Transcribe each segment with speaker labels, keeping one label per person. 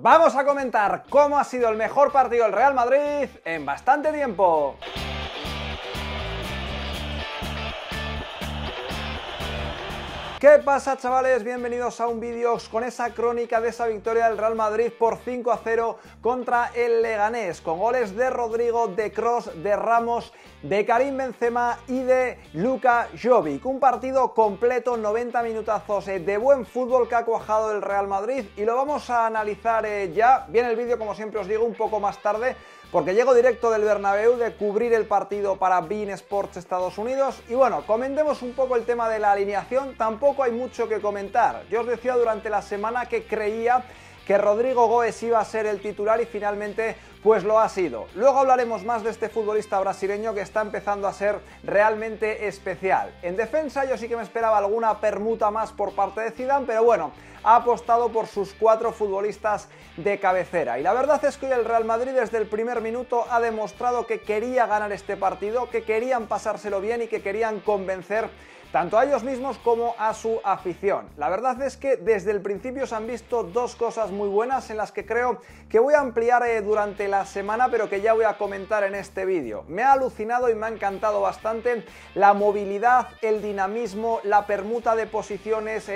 Speaker 1: Vamos a comentar cómo ha sido el mejor partido del Real Madrid en bastante tiempo. ¿Qué pasa chavales? Bienvenidos a un vídeo con esa crónica de esa victoria del Real Madrid por 5 a 0 contra el Leganés, con goles de Rodrigo, de Cross, de Ramos, de Karim Benzema y de Luka Jovic. Un partido completo, 90 minutazos eh, de buen fútbol que ha cuajado el Real Madrid y lo vamos a analizar eh, ya. Viene el vídeo, como siempre os digo, un poco más tarde porque llego directo del Bernabéu de cubrir el partido para Bean Sports Estados Unidos y bueno, comentemos un poco el tema de la alineación, tampoco poco hay mucho que comentar. Yo os decía durante la semana que creía que Rodrigo Goes iba a ser el titular y finalmente pues lo ha sido. Luego hablaremos más de este futbolista brasileño que está empezando a ser realmente especial. En defensa yo sí que me esperaba alguna permuta más por parte de Zidane, pero bueno, ha apostado por sus cuatro futbolistas de cabecera. Y la verdad es que hoy el Real Madrid desde el primer minuto ha demostrado que quería ganar este partido, que querían pasárselo bien y que querían convencer tanto a ellos mismos como a su afición. La verdad es que desde el principio se han visto dos cosas muy buenas en las que creo que voy a ampliar eh, durante la semana, pero que ya voy a comentar en este vídeo. Me ha alucinado y me ha encantado bastante la movilidad, el dinamismo, la permuta de posiciones,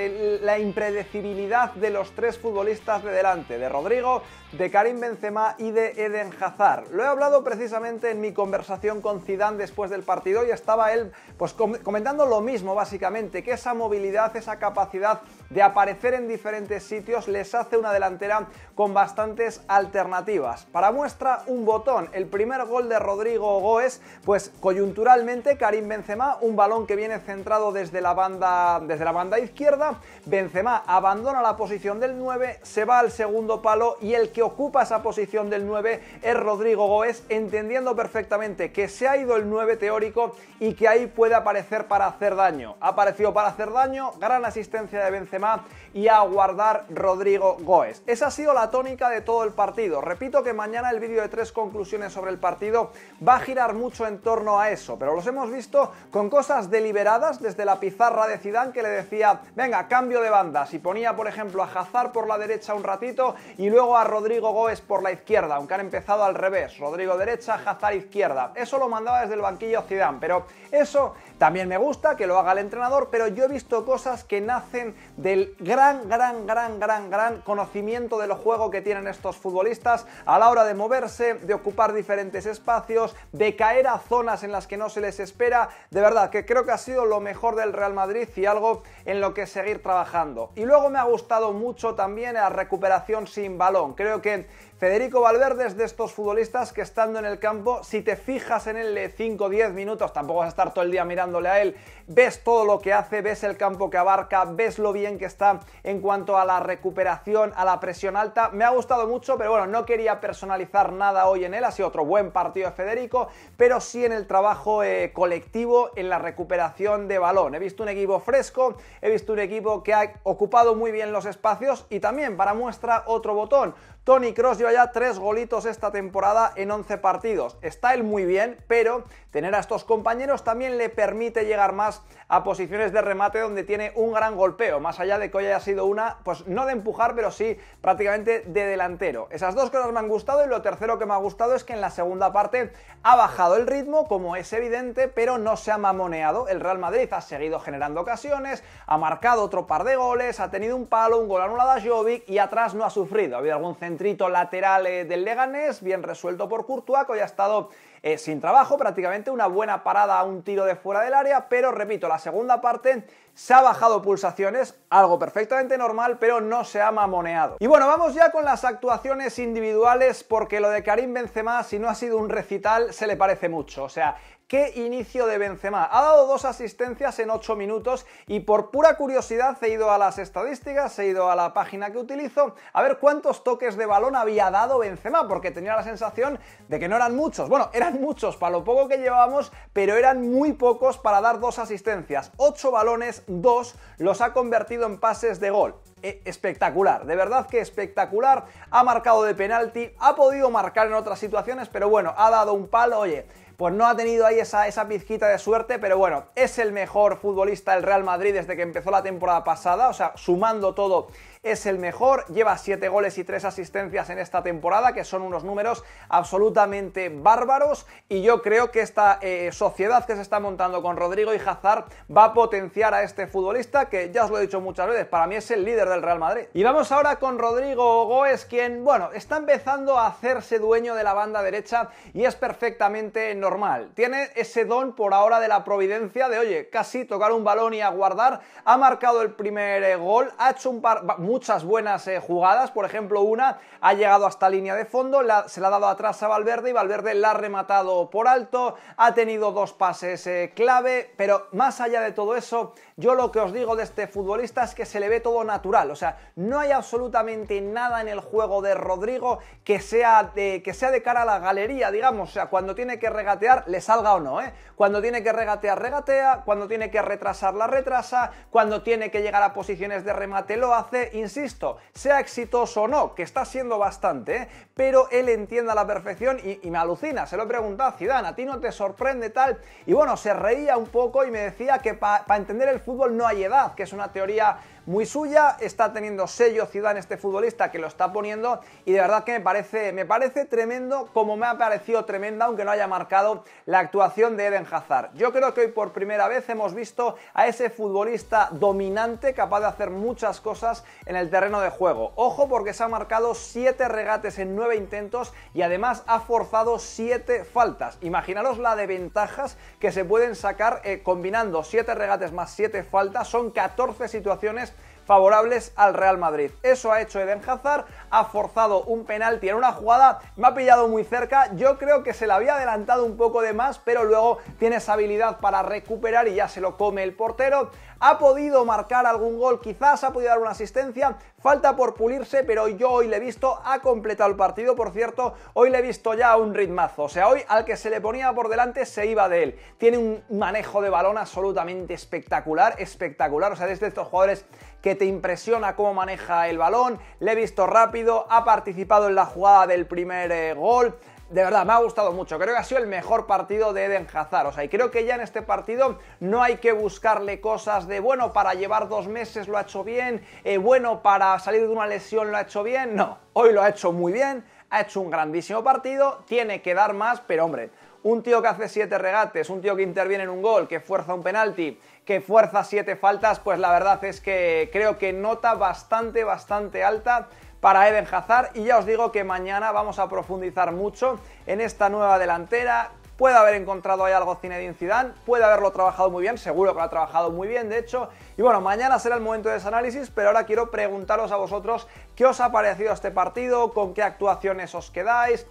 Speaker 1: la impredecibilidad de los tres futbolistas de delante, de Rodrigo, de Karim Benzema y de Eden Hazard. Lo he hablado precisamente en mi conversación con Zidane después del partido y estaba él pues comentando lo mismo básicamente, que esa movilidad, esa capacidad de aparecer en diferentes sitios les hace una delantera con bastantes alternativas. Para muestra un botón, el primer gol de Rodrigo Goes, pues coyunturalmente Karim Benzema, un balón que viene centrado desde la banda desde la banda izquierda, Benzema abandona la posición del 9, se va al segundo palo y el que ocupa esa posición del 9 es Rodrigo Goes, entendiendo perfectamente que se ha ido el 9 teórico y que ahí puede aparecer para hacer daño ha aparecido para hacer daño, gran asistencia de Benzema y a guardar Rodrigo Goes. Esa ha sido la tónica de todo el partido. Repito que mañana el vídeo de tres conclusiones sobre el partido va a girar mucho en torno a eso, pero los hemos visto con cosas deliberadas desde la pizarra de Zidane que le decía, venga, cambio de banda, si ponía por ejemplo a jazar por la derecha un ratito y luego a Rodrigo Goes por la izquierda, aunque han empezado al revés, Rodrigo derecha, Hazard izquierda. Eso lo mandaba desde el banquillo Zidane, pero eso también me gusta que lo haga al entrenador, pero yo he visto cosas que nacen del gran, gran, gran, gran, gran conocimiento del juego que tienen estos futbolistas a la hora de moverse, de ocupar diferentes espacios, de caer a zonas en las que no se les espera. De verdad, que creo que ha sido lo mejor del Real Madrid y algo en lo que seguir trabajando. Y luego me ha gustado mucho también la recuperación sin balón. Creo que Federico Valverde es de estos futbolistas que estando en el campo, si te fijas en él 5 o 10 minutos, tampoco vas a estar todo el día mirándole a él, ves todo lo que hace, ves el campo que abarca, ves lo bien que está en cuanto a la recuperación, a la presión alta. Me ha gustado mucho, pero bueno, no quería personalizar nada hoy en él, ha sido otro buen partido de Federico, pero sí en el trabajo eh, colectivo, en la recuperación de balón. He visto un equipo fresco, he visto un equipo que ha ocupado muy bien los espacios y también para muestra otro botón, Tony Cross lleva ya tres golitos esta temporada en 11 partidos. Está él muy bien, pero tener a estos compañeros también le permite llegar más a posiciones de remate donde tiene un gran golpeo, más allá de que hoy haya sido una, pues no de empujar, pero sí prácticamente de delantero. Esas dos cosas me han gustado y lo tercero que me ha gustado es que en la segunda parte ha bajado el ritmo, como es evidente, pero no se ha mamoneado. El Real Madrid ha seguido generando ocasiones, ha marcado otro par de goles, ha tenido un palo, un gol anulado a Jovic y atrás no ha sufrido. Ha habido algún centro centrito lateral eh, del Leganés, bien resuelto por Courtois, que hoy ha estado eh, sin trabajo prácticamente, una buena parada a un tiro de fuera del área, pero repito, la segunda parte se ha bajado pulsaciones, algo perfectamente normal, pero no se ha mamoneado. Y bueno, vamos ya con las actuaciones individuales, porque lo de Karim Benzema, si no ha sido un recital, se le parece mucho. O sea, qué inicio de Benzema. Ha dado dos asistencias en 8 minutos y por pura curiosidad he ido a las estadísticas, he ido a la página que utilizo a ver cuántos toques de balón había dado Benzema, porque tenía la sensación de que no eran muchos. Bueno, eran muchos para lo poco que llevábamos, pero eran muy pocos para dar dos asistencias. Ocho balones, dos los ha convertido en pases de gol. E, espectacular, de verdad que espectacular. Ha marcado de penalti, ha podido marcar en otras situaciones, pero bueno, ha dado un palo. Oye, pues no ha tenido ahí esa, esa pizquita de suerte, pero bueno, es el mejor futbolista del Real Madrid desde que empezó la temporada pasada, o sea, sumando todo es el mejor, lleva 7 goles y 3 asistencias en esta temporada, que son unos números absolutamente bárbaros y yo creo que esta eh, sociedad que se está montando con Rodrigo y Hazard va a potenciar a este futbolista que ya os lo he dicho muchas veces, para mí es el líder del Real Madrid. Y vamos ahora con Rodrigo Goes, quien, bueno, está empezando a hacerse dueño de la banda derecha y es perfectamente normal tiene ese don por ahora de la providencia de, oye, casi tocar un balón y aguardar. Ha marcado el primer eh, gol, ha hecho un muchas buenas eh, jugadas, por ejemplo, una ha llegado hasta línea de fondo, se la ha dado atrás a Valverde y Valverde la ha rematado por alto, ha tenido dos pases eh, clave, pero más allá de todo eso, yo lo que os digo de este futbolista es que se le ve todo natural, o sea, no hay absolutamente nada en el juego de Rodrigo que sea de, que sea de cara a la galería, digamos, o sea, cuando tiene que regatear le salga o no. ¿eh? Cuando tiene que regatear, regatea. Cuando tiene que retrasar, la retrasa. Cuando tiene que llegar a posiciones de remate, lo hace. Insisto, sea exitoso o no, que está siendo bastante, ¿eh? pero él entiende a la perfección y, me alucina. Se lo he preguntado a a ti no te sorprende tal. Y bueno, se reía un poco y me decía que para entender el fútbol no hay edad, que es una teoría muy suya, está teniendo sello Ciudad en este futbolista que lo está poniendo y de verdad que me parece, me parece tremendo como me ha parecido tremenda aunque no haya marcado la actuación de Eden Hazard. Yo creo que hoy por primera vez hemos visto a ese futbolista dominante capaz de hacer muchas cosas en el terreno de juego. Ojo porque se ha marcado 7 regates en 9 intentos y además ha forzado 7 faltas. Imaginaros la de ventajas que se pueden sacar eh, combinando 7 regates más 7 faltas, son 14 situaciones favorables al Real Madrid. Eso ha hecho Eden Hazard, ha forzado un penalti en una jugada, me ha pillado muy cerca, yo creo que se la había adelantado un poco de más, pero luego tiene esa habilidad para recuperar y ya se lo come el portero. Ha podido marcar algún gol, quizás ha podido dar una asistencia, falta por pulirse, pero yo hoy le he visto, ha completado el partido, por cierto, hoy le he visto ya un ritmazo, o sea, hoy al que se le ponía por delante se iba de él. Tiene un manejo de balón absolutamente espectacular, espectacular, o sea, desde estos jugadores que te impresiona cómo maneja el balón, le he visto rápido, ha participado en la jugada del primer eh, gol, de verdad, me ha gustado mucho. Creo que ha sido el mejor partido de Eden Hazard. O sea, y creo que ya en este partido no hay que buscarle cosas de, bueno, para llevar dos meses lo ha hecho bien, eh, bueno, para salir de una lesión lo ha hecho bien. No, hoy lo ha hecho muy bien, ha hecho un grandísimo partido, tiene que dar más, pero hombre, un tío que hace 7 regates, un tío que interviene en un gol, que fuerza un penalti, que fuerza 7 faltas, pues la verdad es que creo que nota bastante, bastante alta para Eden Hazard y ya os digo que mañana vamos a profundizar mucho en esta nueva delantera, puede haber encontrado ahí algo Zinedine Zidane, puede haberlo trabajado muy bien, seguro que lo ha trabajado muy bien, de hecho. Y bueno, mañana será el momento de ese análisis, pero ahora quiero preguntaros a vosotros qué os ha parecido este partido, con qué actuaciones os quedáis,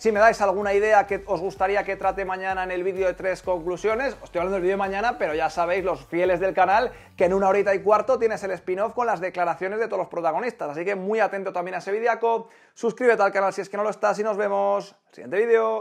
Speaker 1: si me dais alguna idea que os gustaría que trate mañana en el vídeo de tres conclusiones, os estoy hablando del vídeo de mañana, pero ya sabéis los fieles del canal que en una horita y cuarto tienes el spin-off con las declaraciones de todos los protagonistas. Así que muy atento también a ese vídeo. suscríbete al canal si es que no lo estás y nos vemos en el siguiente vídeo.